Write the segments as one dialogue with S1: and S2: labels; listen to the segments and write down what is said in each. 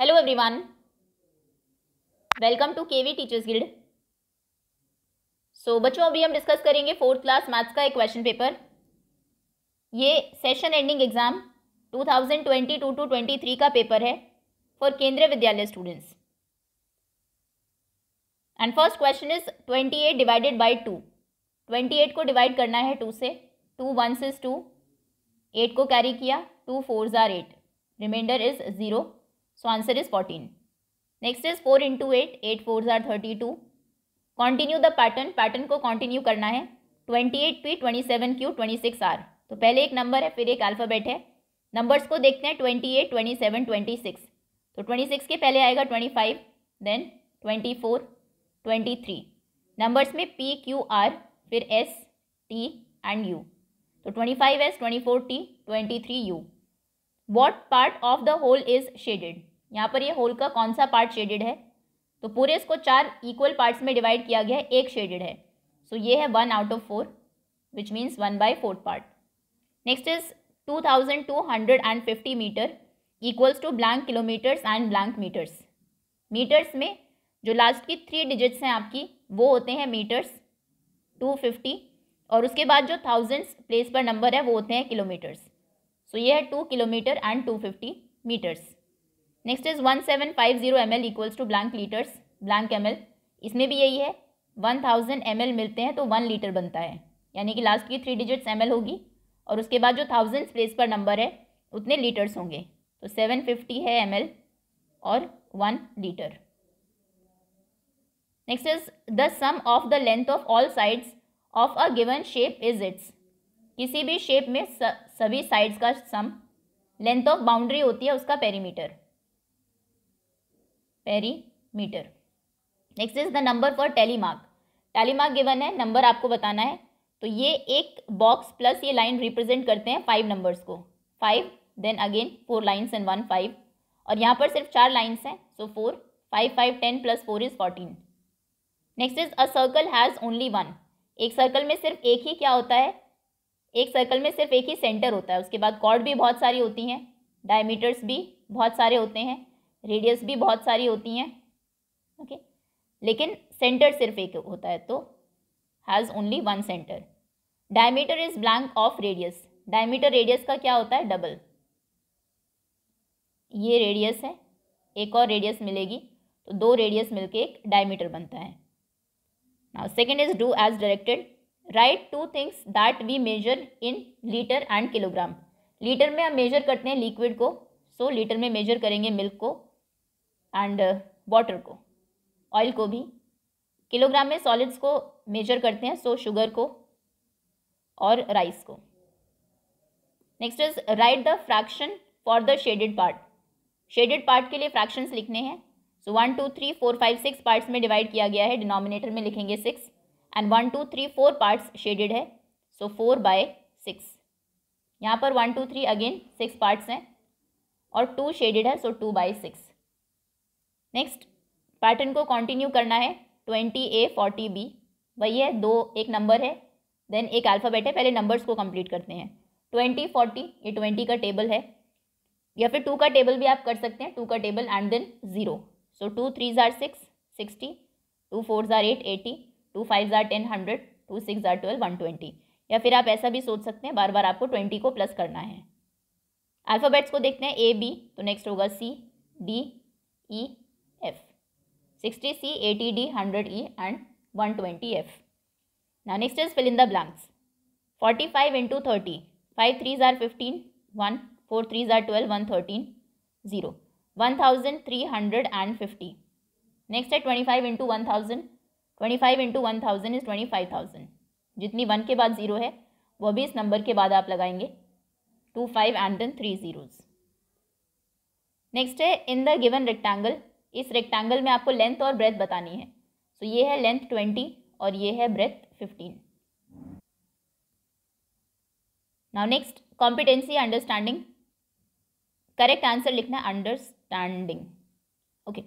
S1: hello everyone welcome to KV teachers guild so बच्चों अभी हम डिस्कस करेंगे फोर्थ क्लास मैथ्स का एक क्वेश्चन पेपर ये सेशन एंडिंग एग्जाम 2022 टू 23 का पेपर है for Kendriya Vidyalaya students and first question is 28 divided by 2 28 को डिवाइड करना है 2 से 2 वन से 2 8 को कैरी किया two four tsar eight remainder is zero so answer is fourteen next is four into eight eight four are thirty two continue the pattern pattern को continue करना है twenty eight P twenty seven Q twenty six R तो पहले एक number है फिर एक alphabet है नंबर्स को देखते हैं twenty eight twenty seven twenty six तो ट्वेंटी सिक्स के पहले आएगा twenty five then twenty four twenty three numbers में पी क्यू आर फिर एस टी एंड यू तो twenty five S twenty four T twenty three U what part of the whole is shaded यहाँ पर ये whole का कौन सा part shaded है तो पूरे इसको चार इक्वल पार्ट्स में डिवाइड किया गया है एक शेडेड है सो so ये है one out of four which means one by fourth part next is two thousand two hundred and fifty metre equals to blank kilometres and blank metres metres में जो लास्ट की थ्री डिजिट्स हैं आपकी वो होते हैं मीटर्स टू फिफ्टी और उसके बाद जो थाउजेंड्स प्लेस पर नंबर है वो होते हैं किलोमीटर्स सो ये है two kilometre and two fifty metres next is one seven five zero M L equals to blank litres blank M L इसमें भी यही है वन थाउजेंड एम एल मिलते हैं तो वन लीटर बनता है यानी कि लास्ट की थ्री डिजिट्स एम एल होगी और उसके बाद जो थाउजेंड प्लेस पर नंबर है उतने लीटर्स होंगे तो सेवन फिफ्टी है एम एल और one litre next is the sum of the length of all sides of a given shape is it's किसी भी शेप में सभी साइड्स का सम लेंथ ऑफ बाउंड्री होती है उसका perimeter perimeter next is the number for tally mark tally mark given है number आपको बताना है तो ये एक बॉक्स प्लस ये लाइन रिप्रेजेंट करते हैं फाइव नंबर्स को five then again four lines and one five और यहाँ पर सिर्फ चार लाइन्स हैं so four five five ten plus four is fourteen next is a circle has only one एक सर्कल में सिर्फ एक ही क्या होता है एक सर्कल में सिर्फ एक ही सेंटर होता है उसके बाद कॉर्ड भी बहुत सारी होती हैं डायमीटर्स भी बहुत सारे होते हैं रेडियस भी बहुत सारी होती हैं ओके लेकिन सेंटर सिर्फ एक होता है तो has only one centre diameter is blank of radius diameter radius का क्या होता है डबल ये रेडियस है एक और रेडियस मिलेगी तो दो रेडियस मिलके एक डायमीटर बनता है now second is do as directed write two things that we measure in litre and kilogram litre में हम मेजर करते हैं लिक्विड को सो so, लीटर में मेजर करेंगे मिल्क को एंड वाटर uh, को ऑयल को भी किलोग्राम में सॉलिड्स को मेजर करते हैं सो so शुगर को और राइस को next is write the fraction for the shaded part shaded part के लिए फ्रैक्शंस लिखने हैं so one two three four five six parts में डिवाइड किया गया है डिनोमिनेटर में लिखेंगे six and one two three four parts shaded है सो फोर बाय सिक्स यहाँ पर one two three again six parts हैं और टू शेडेड है so two by six next pattern को कंटिन्यू करना है ट्वेंटी ए फोर्टी बी वही है दो एक नंबर है देन एक अल्फ़ाबेट है पहले नंबर्स को कंप्लीट करते हैं ट्वेंटी फोर्टी ये ट्वेंटी का टेबल है या फिर टू का टेबल भी आप कर सकते हैं टू का table and then zero so two three are six sixty two four tsar eight eighty two five are ten hundred two six tsar twelve one twenty या फिर आप ऐसा भी सोच सकते हैं बार बार आपको ट्वेंटी को प्लस करना है अल्फ़ाबेट्स को देखते हैं ए बी तो नेक्स्ट होगा C D E F sixty C eighty D hundred E and one twenty F ना next is fill in the blanks forty five into thirty five three are fifteen one four three tsar twelve one thirteen zero one thousand three hundred and fifty next है twenty five into one thousand twenty five into one thousand is twenty five thousand जितनी one के बाद zero है वो भी इस number के बाद आप लगाएंगे two five and then three zeros next है इन द गिवन रेक्टेंगल इस रेक्टेंगल में आपको लेंथ और ब्रेथ बतानी है सो so, ये है लेंथ ट्वेंटी और ये है breadth fifteen now next competency understanding correct answer लिखना understanding okay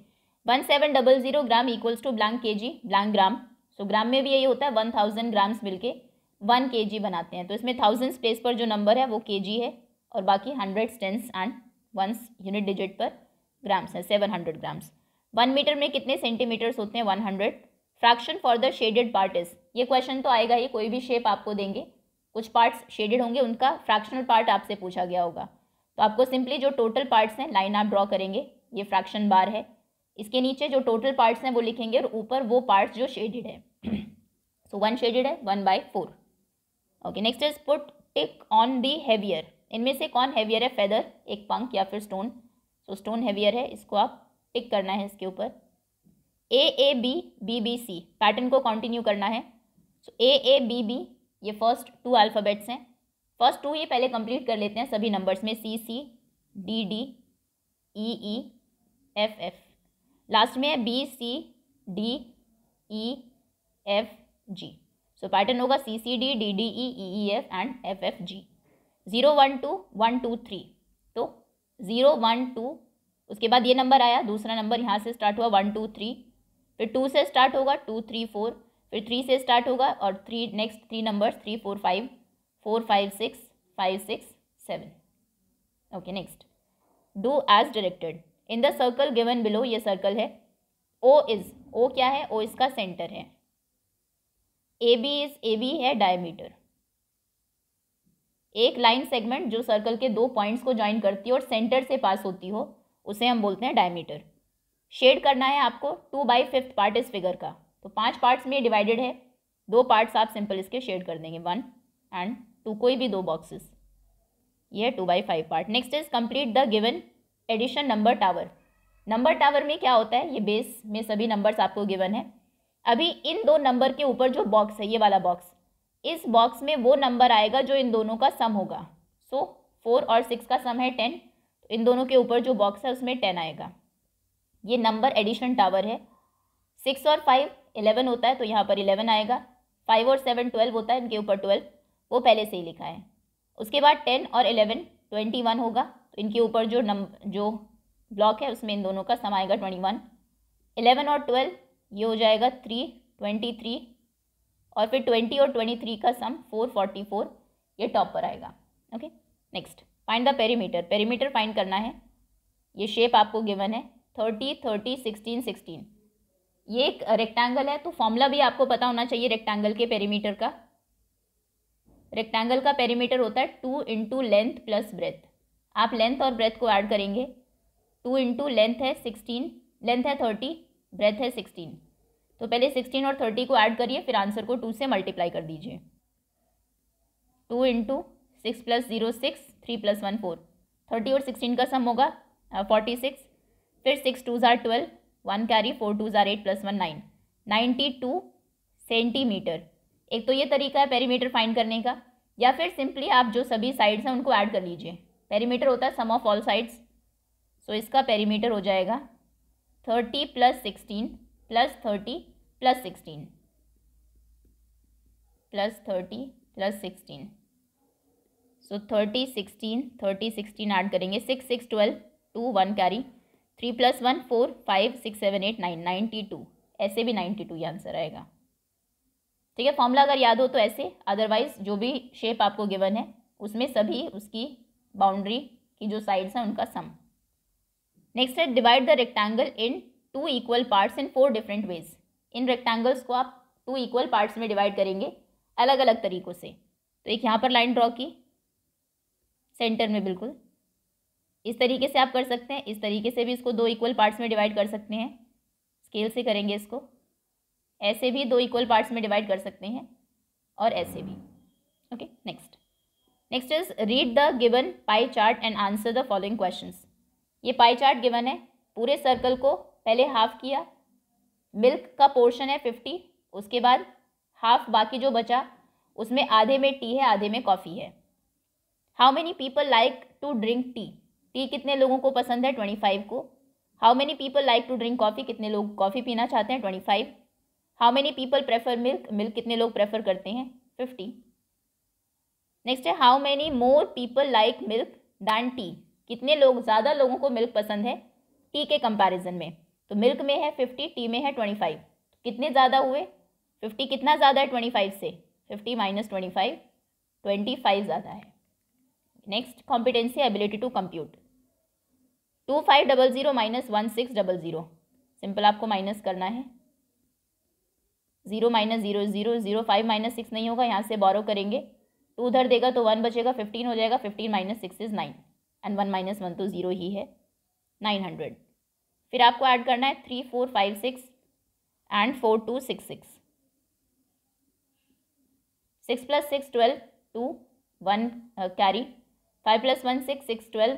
S1: one seven double zero gram equals to blank K G blank ग्राम सो ग्राम में भी यही होता है वन थाउजेंड ग्राम्स मिल के वन के जी बनाते हैं तो इसमें थाउजेंड प्लेस पर जो नंबर है वो के जी है और बाकी hundred tens and ones unit digit पर ग्राम्स है seven hundred grams one metre में कितने सेंटीमीटर्स होते हैं one hundred fraction for the shaded part is ये क्वेश्चन तो आएगा ही कोई भी शेप आपको देंगे कुछ पार्ट्स शेडेड होंगे उनका फ्रैक्शनल पार्ट आपसे पूछा गया होगा तो आपको सिंपली जो टोटल पार्ट्स हैं लाइन आप ड्रॉ करेंगे ये फ्रैक्शन बार है इसके नीचे जो टोटल पार्ट्स हैं वो लिखेंगे और ऊपर वो पार्ट्स जो शेडेड है सो वन शेडेड है one by four okay next is put tick on the heavier इनमें से कौन हैवियर है फेदर एक पंख या फिर स्टोन सो स्टोन हैवियर है इसको आप टिक करना है इसके ऊपर A A B B B C pattern को कंटिन्यू करना है so A A B B ये फर्स्ट टू अल्फ़ाबेट्स हैं फर्स्ट टू ये पहले कंप्लीट कर लेते हैं सभी नंबर्स में C C D D E E F F last में है B C D E F G so pattern होगा C C D D D E E F and F F G zero one to one two three तो zero one two उसके बाद ये number आया दूसरा number यहाँ से start हुआ वन टू थ्री फिर टू से स्टार्ट होगा टू थ्री फोर फिर थ्री से स्टार्ट होगा और three next three numbers three four five four five six five six seven okay next do as directed in the circle given below ये circle है O is ओ क्या है ओ इसका centre है A B is A B है diameter एक line segment जो circle के दो पॉइंट्स को ज्वाइन करती है और सेंटर से पास होती हो उसे हम बोलते हैं डायमीटर शेड करना है आपको टू बाई फिफ्थ पार्ट इस फिगर का तो पांच पार्ट्स में डिवाइडेड है दो पार्ट्स आप सिंपल इसके शेड कर देंगे वन एंड टू कोई भी दो बॉक्सेस ये two by five part next is complete the given addition number tower number tower में क्या होता है ये बेस में सभी नंबर्स आपको गिवन है अभी इन दो नंबर के ऊपर जो बॉक्स है ये वाला बॉक्स इस बॉक्स में वो नंबर आएगा जो इन दोनों का सम होगा सो फोर और सिक्स का सम है टेन तो इन दोनों के ऊपर जो बॉक्स है उसमें टेन आएगा ये नंबर एडिशन टावर है सिक्स और फाइव इलेवन होता है तो यहाँ पर इलेवन आएगा फाइव और सेवन ट्वेल्व होता है इनके ऊपर ट्वेल्व वो पहले से ही लिखा है उसके बाद टेन और इलेवन ट्वेंटी वन होगा तो इनके ऊपर जो नम जो ब्लॉक है उसमें इन दोनों का सम आएगा ट्वेंटी वन इलेवन और ट्वेल्व ये हो जाएगा थ्री ट्वेंटी थ्री और फिर ट्वेंटी और ट्वेंटी थ्री का सम फोर फोर्टी फोर ये टॉप पर आएगा okay next find the perimeter perimeter find करना है ये शेप आपको गिवन है थर्टी थर्टी सिक्सटीन सिक्सटीन ये एक रेक्टेंगल है तो फॉर्मूला भी आपको पता होना चाहिए रेक्टेंगल के पेरीमीटर का रेक्टेंगल का पेरीमीटर होता है two into length plus breadth आप लेंथ और ब्रेथ को ऐड करेंगे टू इंटू लेंथ है सिक्सटीन लेंथ है थर्टी ब्रेथ है सिक्सटीन तो पहले सिक्सटीन और थर्टी को ऐड करिए फिर आंसर को टू से मल्टीप्लाई कर दीजिए two into six plus zero six three plus one four thirty और सिक्सटीन का सम होगा फोर्टी uh, सिक्स फिर सिक्स टू ज़ार twelve one carry four two ज़ार eight plus one nine ninety two centimetre एक तो ये तरीका है पेरीमीटर फाइंड करने का या फिर सिंपली आप जो सभी साइड्स हैं उनको ऐड कर लीजिए पेरीमीटर होता है sum of all sides so इसका पेरीमीटर हो जाएगा thirty plus sixteen plus thirty plus sixteen plus thirty plus sixteen so thirty sixteen thirty sixteen add करेंगे six six twelve two one carry three plus one four five six seven eight nine ninety two ऐसे भी ninety two ये answer आएगा ठीक है formula अगर याद हो तो ऐसे अदरवाइज जो भी शेप आपको गिवन है उसमें सभी उसकी बाउंड्री की जो साइड्स हैं उनका सम नेक्स्ट है divide the rectangle in two equal parts in four different ways इन रेक्टेंगल्स को आप टू इक्वल पार्ट्स में डिवाइड करेंगे अलग अलग तरीक़ों से तो एक यहाँ पर लाइन ड्रॉ की सेंटर में बिल्कुल इस तरीके से आप कर सकते हैं इस तरीके से भी इसको दो इक्वल पार्ट्स में डिवाइड कर सकते हैं स्केल से करेंगे इसको ऐसे भी दो इक्वल पार्ट्स में डिवाइड कर सकते हैं और ऐसे भी okay next next is read the given pie chart and answer the following question ये पाई चार्ट गिवन है पूरे सर्कल को पहले हाफ किया मिल्क का पोर्शन है फिफ्टी उसके बाद हाफ बाकी जो बचा उसमें आधे में टी है आधे में कॉफ़ी है how many people like to drink tea tea कितने लोगों को पसंद है ट्वेंटी फाइव को how many people like to drink coffee कितने लोग कॉफ़ी पीना चाहते हैं twenty five how many people prefer milk milk कितने लोग प्रेफर करते हैं फिफ्टी नेक्स्ट है how many more people like milk than tea कितने लोग ज़्यादा लोगों को मिल्क पसंद है टी के कंपैरिजन में तो मिल्क में है फिफ्टी टी में है ट्वेंटी फाइव कितने ज़्यादा हुए फिफ्टी कितना ज़्यादा है ट्वेंटी फाइव से fifty minus twenty five twenty five ज़्यादा है next competency ability to compute two five double zero minus one six double zero simple आपको माइनस करना है zero minus zero zero zero five minus six नहीं होगा यहाँ से बॉरो करेंगे तो उधर देगा तो वन बचेगा फिफ्टीन हो जाएगा fifteen minus six is nine and one minus one तो ज़ीरो ही है नाइन हंड्रेड फिर आपको ऐड करना है three four five six and four two six six six plus six twelve two one carry five plus one six six twelve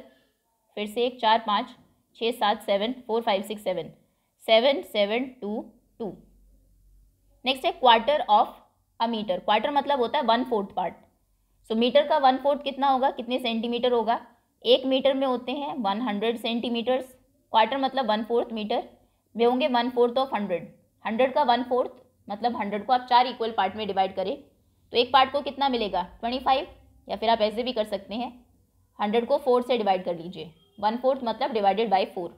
S1: फिर से एक चार पाँच छः सात seven four five six seven seven seven two two next है quarter of a metre quarter मतलब होता है one fourth part so metre का वन फोर्थ कितना होगा कितने सेंटीमीटर होगा एक मीटर में होते हैं वन हंड्रेड सेंटीमीटर्स क्वार्टर मतलब वन फोर्थ मीटर वे होंगे one fourth of hundred hundred का वन फोर्थ मतलब हंड्रेड को आप चार इक्वल पार्ट में डिवाइड करें तो एक पार्ट को कितना मिलेगा ट्वेंटी फाइव या फिर आप ऐसे भी कर सकते हैं हंड्रेड को फोर से डिवाइड कर लीजिए वन फोर्थ मतलब divided by four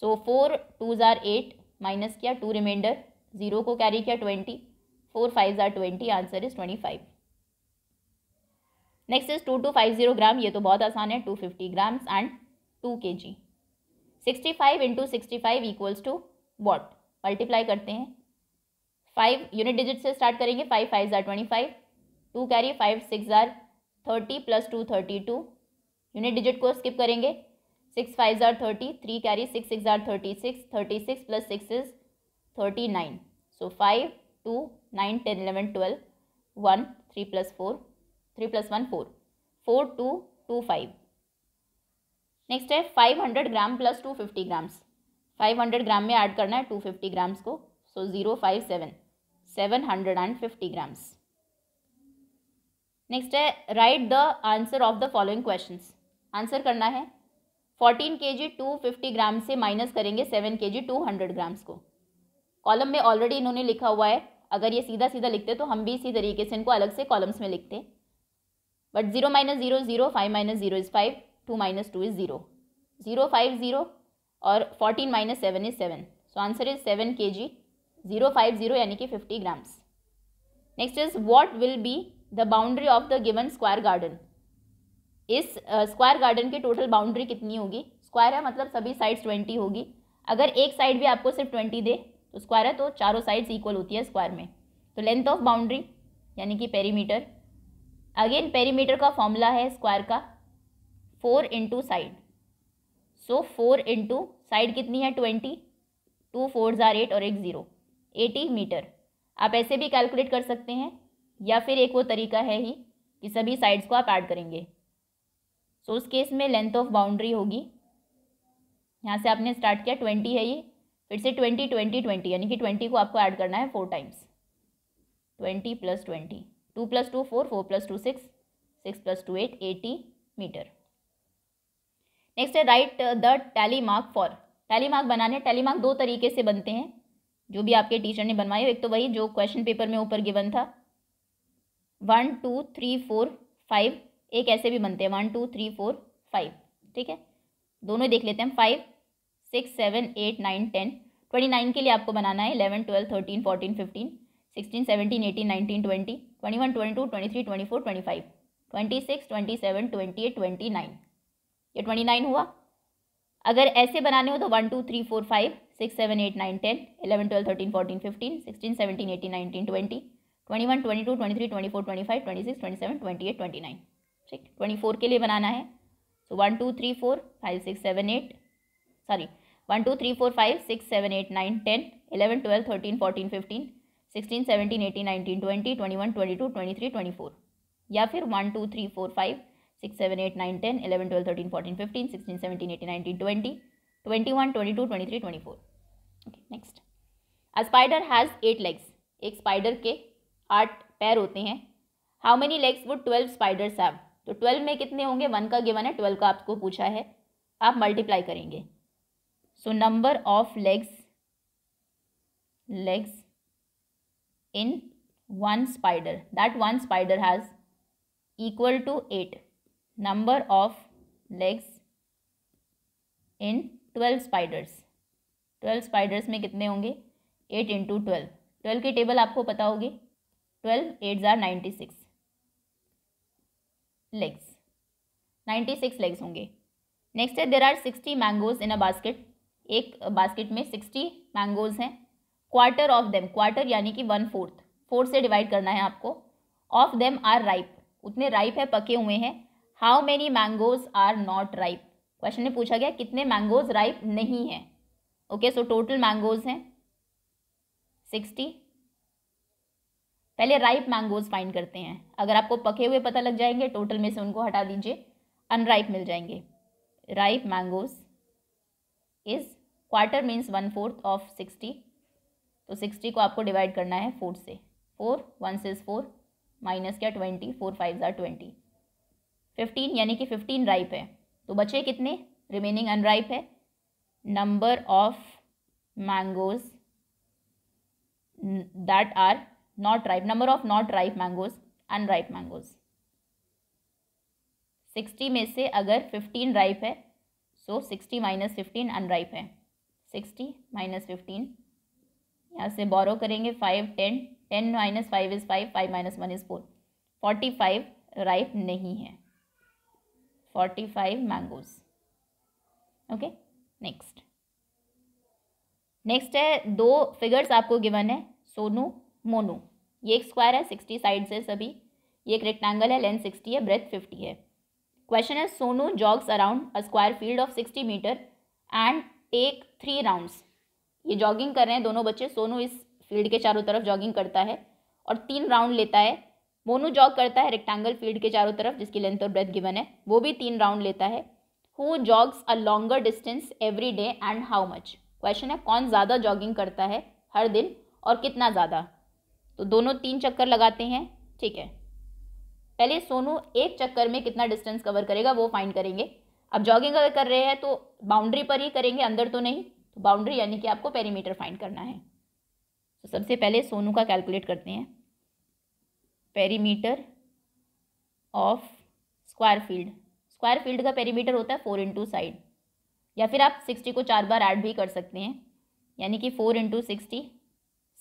S1: so four two ज़ार एट माइनस किया टू रिमाइंडर ज़ीरो को कैरी किया twenty four five tsar twenty answer is twenty five next is two two five zero gram ये तो बहुत आसान है two fifty grams and two K G sixty five into sixty five equals to what multiply करते हैं five unit digit से start करेंगे five five ज़ार twenty five two carry five six ज़ार thirty plus two thirty two unit digit को skip करेंगे six five ज़ार thirty three carry six six ज़ार thirty six thirty six plus six is thirty nine so five two nine ten eleven twelve one three plus four three plus one four four two two five next है five hundred gram plus two fifty grams five hundred gram में add करना है two fifty grams को so zero five seven seven hundred and fifty grams next है write the answer of the following question answer करना है fourteen के G two fifty gram से minus करेंगे seven K G two hundred grams को column में already इन्होंने लिखा हुआ है अगर ये सीधा सीधा लिखते तो हम भी इसी तरीके से इनको अलग से कॉलम्स में लिखते हैं but zero minus zero zero five minus zero is five two minus two is zero zero five zero और fourteen minus seven is seven so answer is seven K G zero five zero यानी कि fifty grams next is what will be the boundary of the given square garden इस square uh, garden की total boundary कितनी होगी square है मतलब सभी sides twenty होगी अगर एक साइड भी आपको सिर्फ ट्वेंटी दे तो स्क्वायर है तो चारों साइड्स इक्वल होती है स्क्वायर में तो लेंथ ऑफ बाउंड्री यानी कि पेरीमीटर अगेन पेरीमीटर का फॉर्मूला है स्क्वायर का four into side so four into side कितनी है ट्वेंटी टू फोर ज़ार एट और एक ज़ीरो एटी मीटर आप ऐसे भी कैलकुलेट कर सकते हैं या फिर एक वो तरीका है ही कि सभी साइड्स को आप ऐड करेंगे सो so, उस केस में लेंथ ऑफ बाउंड्री होगी यहाँ से आपने स्टार्ट किया ट्वेंटी है ये फिर से ट्वेंटी ट्वेंटी ट्वेंटी यानी कि ट्वेंटी को आपको ऐड करना है four times twenty plus twenty two plus two four four plus two six six plus two eight eighty metre next है write the tally mark for tally mark बनाने tally mark दो तरीके से बनते हैं जो भी आपके टीचर ने बनवाए एक तो वही जो क्वेश्चन पेपर में ऊपर गिवन था one two three four five एक ऐसे भी बनते हैं one two three four five ठीक है दोनों देख लेते हैं five six seven eight nine ten twenty nine के लिए आपको बनाना है eleven twelve thirteen fourteen fifteen sixteen seventeen eighteen nineteen twenty twenty one twenty two twenty three twenty four twenty five twenty six twenty seven twenty eight twenty nine ये twenty nine हुआ अगर ऐसे बनाने हो तो one two three four five six seven eight nine ten eleven twelve thirteen fourteen fifteen sixteen seventeen eighteen nineteen twenty twenty one twenty two twenty three twenty four twenty five twenty six twenty seven twenty eight twenty nine ठीक twenty four के लिए बनाना है so one two three four five six seven eight sorry one two three four five six seven eight nine ten eleven twelve thirteen fourteen fifteen sixteen seventeen eighteen nineteen twenty twenty one twenty two twenty three twenty four या फिर one two three four five six seven eight nine ten eleven twelve thirteen fourteen fifteen sixteen seventeen eighteen nineteen twenty twenty one twenty two twenty three twenty four okay next a spider has eight legs एक spider के आठ पैर होते हैं how many legs would twelve spiders have तो twelve में कितने होंगे वन का गिवन है ट्वेल्व का आपको पूछा है आप मल्टीप्लाई करेंगे so number of legs legs in one spider that one spider has equal to 8 number of legs in 12 spiders 12 spiders में कितने होंगे 8 इंटू ट्वेल्व ट्वेल्व की टेबल आपको पता होगी 12 एट ज़ार ninety six legs ninety six legs होंगे next है there are sixty mangoes in a basket एक बास्केट में सिक्सटी मैंगोज हैं क्वार्टर ऑफ देम क्वार्टर यानी कि वन फोर्थ फोर्थ से डिवाइड करना है आपको ऑफ देम आर राइप उतने राइप है पके हुए हैं how many mangoes are not ripe question ने पूछा गया कितने मैंगोज राइप नहीं है ओके सो टोटल मैंगोज हैं सिक्सटी पहले राइप मैंगोज फाइंड करते हैं अगर आपको पके हुए पता लग जाएंगे टोटल में से उनको हटा दीजिए अनराइप मिल जाएंगे ripe mangoes is quarter means one fourth of sixty तो सिक्सटी को आपको डिवाइड करना है फोर से फोर वन से फोर माइनस क्या ट्वेंटी फोर फाइव ज़ार ट्वेंटी फिफ्टीन यानी कि फिफ्टीन राइप है तो बचे कितने रिमेनिंग अनराइप है number of mangoes that are not ripe number of not ripe mangoes unripe mangoes sixty में से अगर फिफ्टीन राइप है so sixty minus fifteen unripe है सिक्सटी माइनस फिफ्टीन यहाँ से बोरो करेंगे five ten ten minus five is five five minus one is four forty five ripe नहीं है forty five mangoes okay next next है दो figures आपको given है सोनू मोनू ये एक स्क्वायर है सिक्सटी साइड से सभी ये एक रेक्टेंगल है लेंथ सिक्सटी है ब्रेथ फिफ्टी है क्वेश्चन है Sonu jogs around a square field of sixty metre and take three rounds ये जॉगिंग कर रहे हैं दोनों बच्चे सोनू इस फील्ड के चारों तरफ जॉगिंग करता है और तीन राउंड लेता है मोनू जॉग करता है रेक्टेंगल फील्ड के चारों तरफ जिसकी लेंथ और ब्रेथ गिवन है वो भी तीन राउंड लेता है who jogs a longer distance every day and how much question है कौन ज़्यादा जॉगिंग करता है हर दिन और कितना ज़्यादा तो दोनों तीन चक्कर लगाते हैं ठीक है पहले सोनू एक चक्कर में कितना डिस्टेंस कवर करेगा वो फाइंड करेंगे अब जॉगिंग अगर कर रहे हैं तो बाउंड्री पर ही करेंगे अंदर तो नहीं तो बाउंड्री यानी कि आपको पेरीमीटर फाइंड करना है तो सबसे पहले सोनू का कैलकुलेट करते हैं perimeter of square field square field का पेरीमीटर होता है फोर इंटू साइड या फिर आप सिक्सटी को चार बार ऐड भी कर सकते हैं यानी कि four into sixty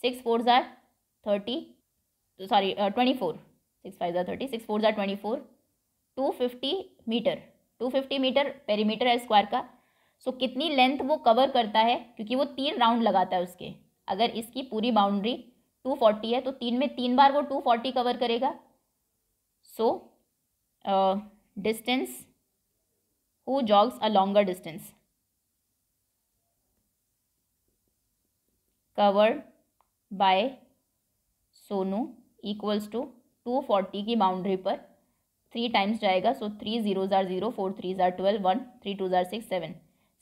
S1: six four ज़ार थर्टी तो sorry twenty four six five ज़ार थर्टी सिक्स फोर ज़ार twenty four two fifty metre two fifty metre perimeter है स्क्वायर का सो so, कितनी लेंथ वो कवर करता है क्योंकि वो तीन राउंड लगाता है उसके अगर इसकी पूरी बाउंड्री टू फोर्टी है तो तीन में तीन बार वो टू फोर्टी कवर करेगा so distance who jogs a longer distance covered by Sonu equals to two forty की बाउंड्री पर थ्री टाइम्स जाएगा सो थ्री जीरो ज़ार ज़ीरो फोर थ्री ज़ार ट्वेल्व वन थ्री टू ज़ार six seven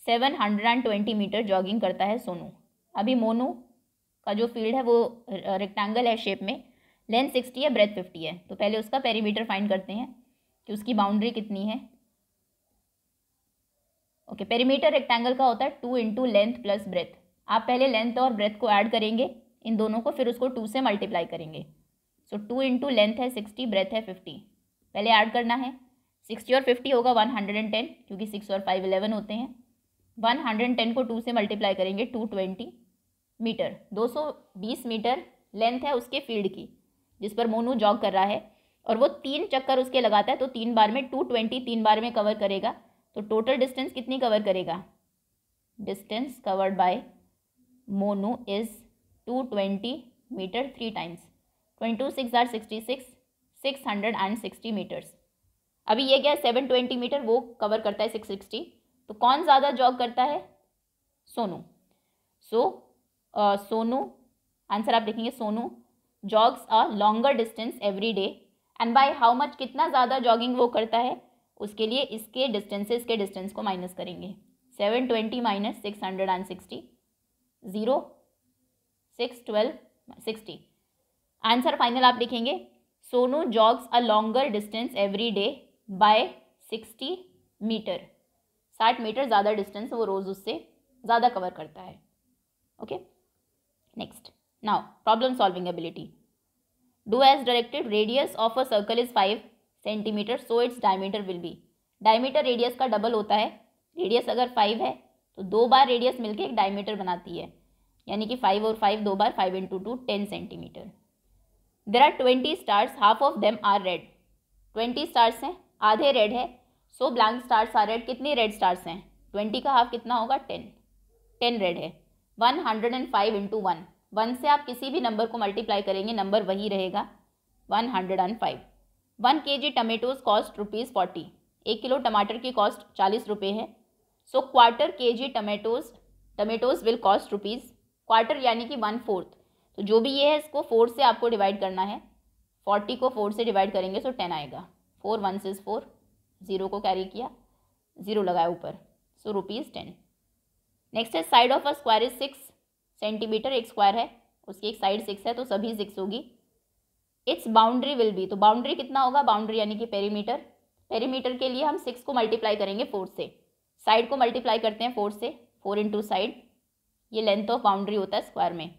S1: seven hundred and twenty metre jogging करता है सोनू अभी मोनू का जो फील्ड है वो रेक्टेंगल है शेप में लेंथ सिक्सटी है ब्रेथ फिफ्टी है तो पहले उसका पेरीमीटर फाइंड करते हैं कि उसकी बाउंड्री कितनी है ओके पेरीमीटर रेक्टेंगल का होता है two into length plus breadth आप पहले लेंथ और ब्रेथ को ऐड करेंगे इन दोनों को फिर उसको टू से मल्टीप्लाई करेंगे सो टू इंटू लेंथ है सिक्सटी ब्रेथ है फिफ्टी पहले ऐड करना है सिक्सटी और फिफ्टी होगा वन हंड्रेड एंड टेन क्योंकि सिक्स और फाइव इलेवन होते हैं वन हंड्रेड टेन को टू से मल्टीप्लाई करेंगे टू ट्वेंटी मीटर दो सौ बीस मीटर लेंथ है उसके फील्ड की जिस पर मोनू जॉग कर रहा है और वो तीन चक्कर उसके लगाता है तो तीन बार में टू ट्वेंटी तीन बार में कवर करेगा तो टोटल डिस्टेंस कितनी कवर करेगा distance covered by Monu is two twenty metre three times twenty two six are sixty six six hundred and sixty metres अभी ये क्या है सेवन ट्वेंटी मीटर वो कवर करता है सिक्स सिक्सटी तो कौन ज़्यादा जॉग करता है Sonu so uh, Sonu answer आप लिखेंगे Sonu jogs a longer distance every day and by how much कितना ज़्यादा जॉगिंग वो करता है उसके लिए इसके डिस्टेंसेस के डिस्टेंस को माइनस करेंगे seven twenty minus six hundred and sixty zero six twelve sixty answer final आप लिखेंगे Sonu jogs a longer distance every day by sixty metre साठ मीटर ज़्यादा डिस्टेंस वो रोज़ उससे ज़्यादा कवर करता है okay next now problem solving ability do as directed radius of a circle is five centimetre so its diameter will be diameter radius का double होता है रेडियस अगर फाइव है तो दो बार रेडियस मिलके एक डायमीटर बनाती है यानी कि फाइव और फाइव दो बार five into two ten centimetre there are twenty stars half of them are red twenty stars हैं आधे रेड है so blank stars are red कितने रेड स्टार्स हैं ट्वेंटी का हाफ कितना होगा टेन टेन रेड है one hundred and five into one one से आप किसी भी नंबर को मल्टीप्लाई करेंगे नंबर वही रहेगा one hundred and five one K G tomatoes cost rupees forty एक किलो टमाटर की कॉस्ट चालीस रुपये है so quarter K G tomatoes tomatoes will cost rupees quarter यानी कि वन फोर्थ तो जो भी ये है इसको फोर से आपको डिवाइड करना है फोर्टी को फोर से डिवाइड करेंगे सो तो टेन आएगा फोर वन सिज फोर ज़ीरो को कैरी किया ज़ीरो लगाया ऊपर सो रुपीज़ टेन नेक्स्ट है side of a square is six centimetre एक स्क्वायर है उसकी एक साइड सिक्स है तो सभी सिक्स होगी इट्स बाउंड्री विल बी तो बाउंड्री कितना होगा बाउंड्री यानी कि पेरीमीटर पेरीमीटर के लिए हम सिक्स को मल्टीप्लाई करेंगे फोर से साइड को मल्टीप्लाई करते हैं फोर से फोर इंटू साइड ये लेंथ ऑफ बाउंड्री होता है स्क्वायर में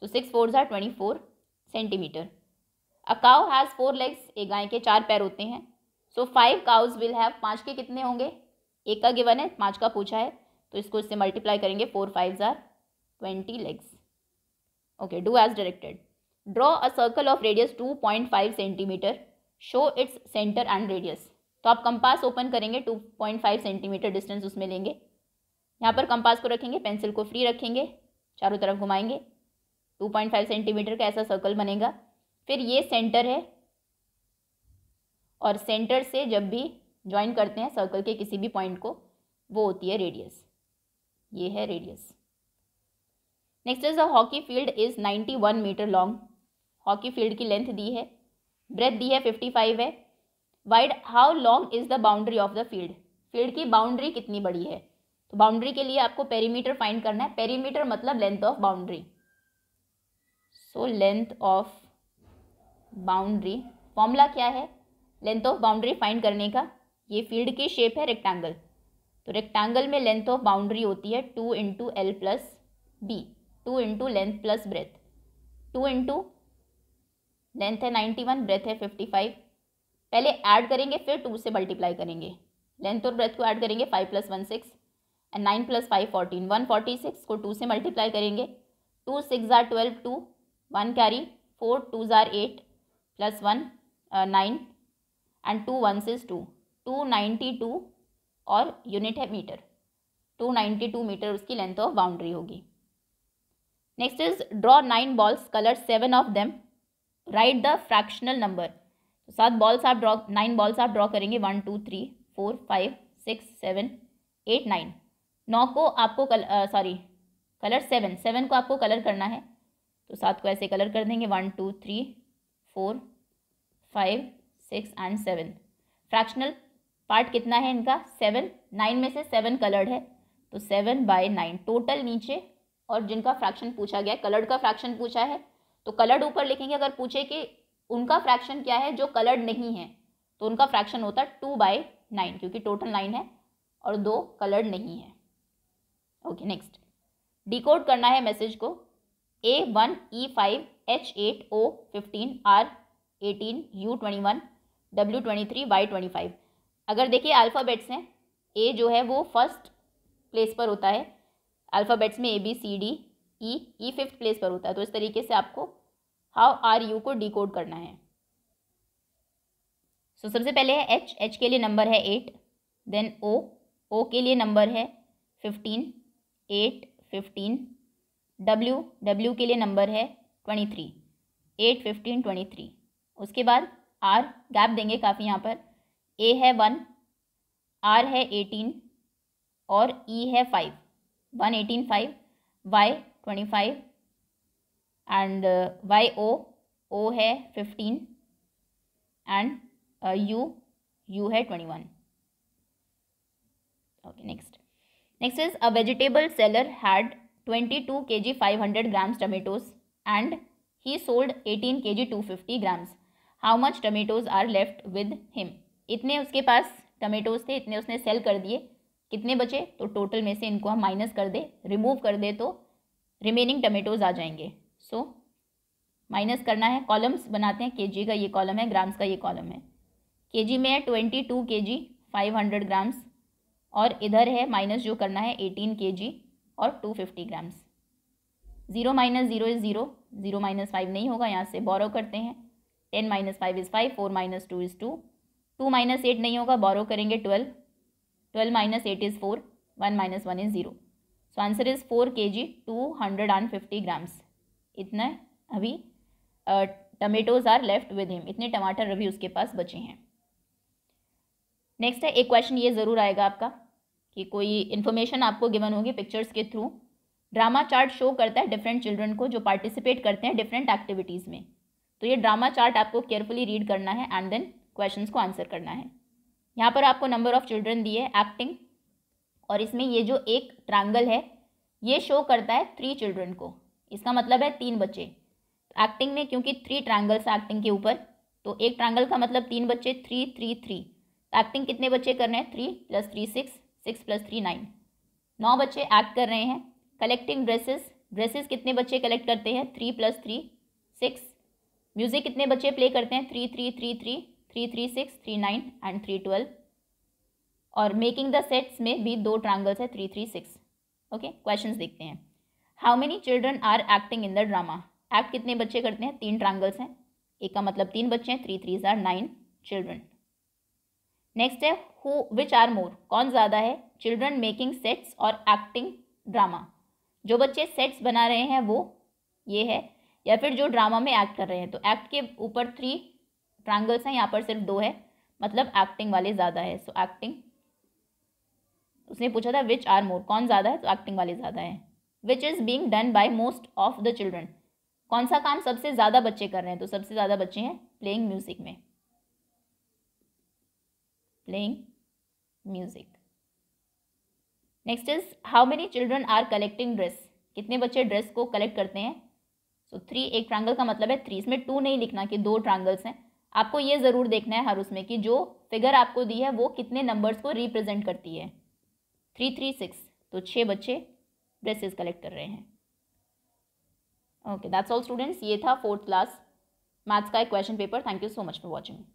S1: सो सिक्स फोर ज़ार twenty four centimetre a cow has four legs एक गाय के चार पैर होते हैं so five cows will have पाँच के कितने होंगे एक का गिवन है पाँच का पूछा है तो इसको इससे मल्टीप्लाई करेंगे four five tsar twenty legs okay do as directed draw a circle of radius two point five centimetre show its centre and radius तो आप कंपास ओपन करेंगे two point five centimetre distance उसमें लेंगे यहाँ पर compass को रखेंगे pencil को फ्री रखेंगे चारों तरफ घुमाएंगे टू पॉइंट फाइव सेंटीमीटर का ऐसा सर्कल बनेगा फिर ये सेंटर है और सेंटर से जब भी ज्वाइन करते हैं सर्कल के किसी भी पॉइंट को वो होती है रेडियस ये है radius next is the hockey field is 91 metre long hockey field की लेंथ दी है ब्रेथ दी है 55 है wide how long is the boundary of the field field की बाउंड्री कितनी बड़ी है तो बाउंड्री के लिए आपको पेरीमीटर फाइंड करना है पेरीमीटर मतलब length of boundary so length of boundary formula क्या है लेंथ ऑफ बाउंड्री फाइंड करने का ये फील्ड की शेप है रेक्टेंगल तो रेक्टेंगल में लेंथ ऑफ बाउंड्री होती है two into L plus B two into length plus breadth two into length है नाइन्टी वन ब्रेथ है फिफ्टी फाइव पहले ऐड करेंगे फिर टू से मल्टीप्लाई करेंगे लेंथ और ब्रेथ को ऐड करेंगे five plus one six and nine plus five fourteen one forty six को टू से मल्टीप्लाई करेंगे टू सिक्स ज़ार twelve two one carry four two ज़ार eight plus one nine and two ones is two two ninety two और unit है metre two ninety two metre उसकी length of boundary होगी next is draw nine balls colour seven of them write the fractional number सात balls आप draw nine balls आप draw करेंगे one two three four five six seven eight nine नौ को आपको sorry colour seven seven को आपको colour करना है तो सात को ऐसे कलर कर देंगे one two three four five six and seven fractional part कितना है इनका सेवन नाइन में से सेवन कलर्ड है तो सेवन बाई नाइन टोटल नीचे और जिनका फ्रैक्शन पूछा गया है कलर्ड का फ्रैक्शन पूछा है तो कलर्ड ऊपर लिखेंगे अगर पूछे कि उनका फ्रैक्शन क्या है जो कलर्ड नहीं है तो उनका फ्रैक्शन होता है टू बाई नाइन क्योंकि टोटल नाइन है और दो कलर्ड नहीं है ओके नेक्स्ट डिकोड करना है मैसेज को A one E five H eight O fifteen R eighteen U twenty one W twenty three Y twenty five अगर देखिए अल्फ़ाबेट्स हैं ए जो है वो फर्स्ट प्लेस पर होता है अल्फ़ाबेट्स में A B C D E E fifth place पर होता है तो इस तरीके से आपको हाउ आर यू को कोड करना है सो so, सबसे पहले है एच एच के लिए नंबर है एट देन ओ ओ के लिए नंबर है fifteen eight fifteen W W के लिए नंबर है twenty three eight fifteen twenty three उसके बाद आर गैप देंगे काफ़ी यहाँ पर ए है वन आर है एटीन और ई e है five one eighteen five Y twenty five and Y O O है फिफ्टीन एंड यू यू है twenty one okay next next is a vegetable seller had twenty two K G five hundred grams tomatoes and he sold eighteen K G two fifty grams how much tomatoes are left with him इतने उसके पास tomatoes थे इतने उसने cell कर दिए कितने बचे तो टोटल में से इनको हम माइनस कर दे रिमूव कर दे तो रिमेनिंग टमेटोज आ जाएंगे सो so, माइनस करना है कॉलम्स बनाते हैं के का ये कॉलम है ग्राम्स का ये कॉलम है के में है twenty two K G five hundred grams और इधर है माइनस जो करना है एटीन के जी और two fifty grams zero minus zero is zero zero minus five नहीं होगा यहाँ से बोरो करते हैं ten minus five is five four minus two is two two minus eight नहीं होगा बोरो करेंगे twelve twelve minus eight is four one minus one is zero so answer is four K G two hundred and fifty grams इतना अभी tomatoes are left with him इतने टमाटर अभी उसके पास बचे हैं नेक्स्ट है एक क्वेश्चन ये ज़रूर आएगा आपका कि कोई इन्फॉर्मेशन आपको गिवन होगी पिक्चर्स के थ्रू ड्रामा चार्ट शो करता है डिफरेंट चिल्ड्रन को जो पार्टिसिपेट करते हैं डिफरेंट एक्टिविटीज़ में तो ये ड्रामा चार्ट आपको केयरफुली रीड करना है एंड देन क्वेश्चंस को आंसर करना है यहाँ पर आपको नंबर ऑफ चिल्ड्रन दिए एक्टिंग और इसमें ये जो एक ट्रैंगल है ये शो करता है थ्री चिल्ड्रन को इसका मतलब है तीन बच्चे एक्टिंग तो में क्योंकि थ्री ट्रायंगल्स एक्टिंग के ऊपर तो एक ट्रैंगल का मतलब तीन बच्चे थ्री थ्री थ्री एक्टिंग कितने बच्चे कर रहे हैं three plus three six six plus three nine नौ बच्चे एक्ट कर रहे हैं कलेक्टिंग ड्रेसेस ड्रेसेस कितने बच्चे कलेक्ट करते हैं three plus three six music कितने बच्चे प्ले करते हैं three three three three three three six three nine and three twelve और मेकिंग द सेट्स में भी दो ट्रायंगल्स है three three six okay question देखते हैं how many children are acting in the drama act कितने बच्चे करते हैं तीन ट्रायंगल्स हैं एक का मतलब तीन बच्चे हैं three three are nine children next है हु विच आर मोर कौन ज़्यादा है चिल्ड्रन मेकिंग सेट्स और एक्टिंग ड्रामा जो बच्चे सेट्स बना रहे हैं वो ये है या फिर जो ड्रामा में एक्ट कर रहे हैं तो एक्ट के ऊपर थ्री ट्रायंगल्स हैं यहाँ पर सिर्फ दो है मतलब एक्टिंग वाले ज़्यादा है सो एक्टिंग उसने पूछा था विच आर मोर कौन ज़्यादा है तो एक्टिंग वाले ज़्यादा है which is being done by most of the children कौन सा काम सबसे ज़्यादा बच्चे कर रहे हैं तो सबसे ज़्यादा बच्चे हैं प्लेइंग म्यूज़िक में playing music next is how many children are collecting dress कितने बच्चे ड्रेस को कलेक्ट करते हैं तो थ्री एक ट्रायंगल का मतलब है थ्री इसमें टू नहीं लिखना कि दो ट्रायंगल्स हैं आपको ये ज़रूर देखना है हर उसमें कि जो फिगर आपको दी है वो कितने नंबर्स को रिप्रेजेंट करती है थ्री थ्री सिक्स तो छः बच्चे ड्रेसेस कलेक्ट कर रहे हैं ओके दैट्स ऑल स्टूडेंट्स ये था फोर्थ क्लास मैथ्स का एक question paper thank you so much for watching